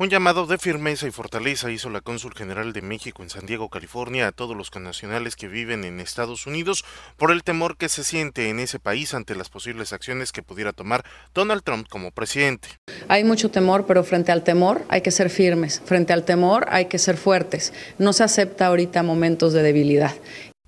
Un llamado de firmeza y fortaleza hizo la cónsul general de México en San Diego, California, a todos los connacionales que viven en Estados Unidos por el temor que se siente en ese país ante las posibles acciones que pudiera tomar Donald Trump como presidente. Hay mucho temor, pero frente al temor hay que ser firmes, frente al temor hay que ser fuertes. No se acepta ahorita momentos de debilidad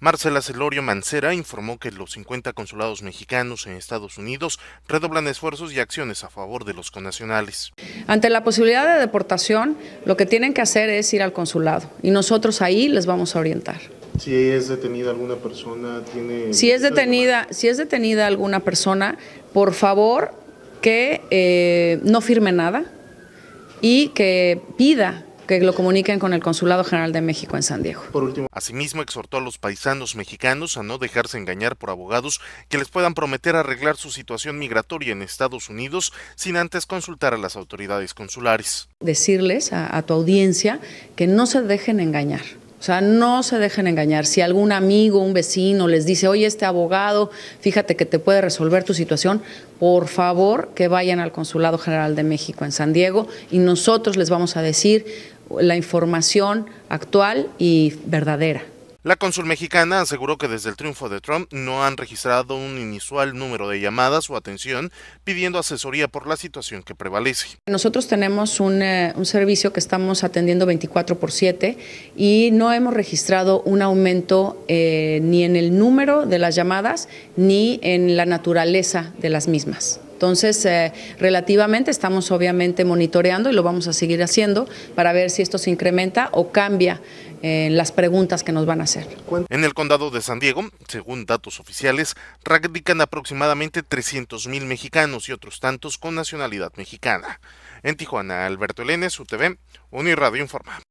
Marcela Celorio Mancera informó que los 50 consulados mexicanos en Estados Unidos redoblan esfuerzos y acciones a favor de los connacionales. Ante la posibilidad de deportación, lo que tienen que hacer es ir al consulado y nosotros ahí les vamos a orientar. Si es detenida alguna persona, tiene Si es detenida, si es detenida alguna persona, por favor que eh, no firme nada y que pida que lo comuniquen con el Consulado General de México en San Diego. Por último. Asimismo, exhortó a los paisanos mexicanos a no dejarse engañar por abogados que les puedan prometer arreglar su situación migratoria en Estados Unidos sin antes consultar a las autoridades consulares. Decirles a, a tu audiencia que no se dejen engañar. O sea, no se dejen engañar. Si algún amigo, un vecino les dice, oye, este abogado, fíjate que te puede resolver tu situación, por favor que vayan al Consulado General de México en San Diego y nosotros les vamos a decir la información actual y verdadera. La cónsul mexicana aseguró que desde el triunfo de Trump no han registrado un inusual número de llamadas o atención pidiendo asesoría por la situación que prevalece. Nosotros tenemos un, eh, servicio que estamos atendiendo 24 por 7 y no hemos registrado un aumento eh, ni en el número de las llamadas ni en la naturaleza de las mismas. Entonces, eh, relativamente estamos obviamente monitoreando y lo vamos a seguir haciendo para ver si esto se incrementa o cambia eh, las preguntas que nos van a hacer. En el condado de San Diego, según datos oficiales, radican aproximadamente 300 mil mexicanos y otros tantos con nacionalidad mexicana. En Tijuana, Alberto Elenes, UTV, Uniradio Informa.